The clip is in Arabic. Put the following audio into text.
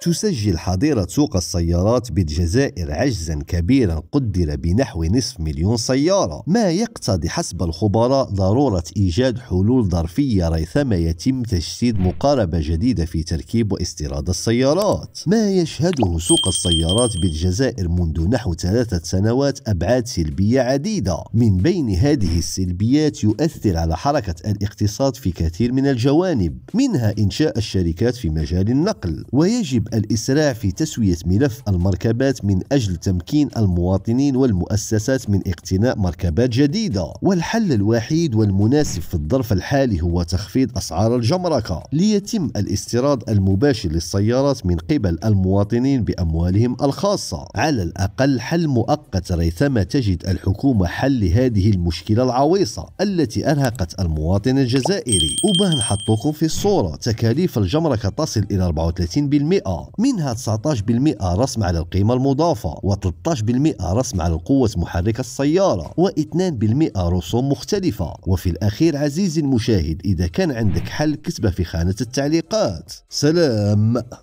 تسجل حظيرة سوق السيارات بالجزائر عجزا كبيرا قدر بنحو نصف مليون سيارة ما يقتضي حسب الخبراء ضرورة إيجاد حلول ظرفية ريثما يتم تجسيد مقاربة جديدة في تركيب واستيراد السيارات ما يشهده سوق السيارات بالجزائر منذ نحو ثلاثة سنوات أبعاد سلبية عديدة من بين هذه السلبيات يؤثر على حركة الاقتصاد في كثير من الجوانب منها إنشاء الشركات في مجال النقل ويجب الإسراع في تسوية ملف المركبات من أجل تمكين المواطنين والمؤسسات من اقتناء مركبات جديدة والحل الوحيد والمناسب في الظرف الحالي هو تخفيض أسعار الجمركة ليتم الاستيراد المباشر للسيارات من قبل المواطنين بأموالهم الخاصة على الأقل حل مؤقت ريثما تجد الحكومة حل لهذه المشكلة العويصة التي أرهقت المواطن الجزائري وبه نحطوكم في الصورة تكاليف الجمركة تصل إلى 34% منها 19% رسم على القيمة المضافة و13% رسم على القوة محرك السيارة و2% رسوم مختلفة وفي الأخير عزيزي المشاهد إذا كان عندك حل كتبه في خانة التعليقات سلام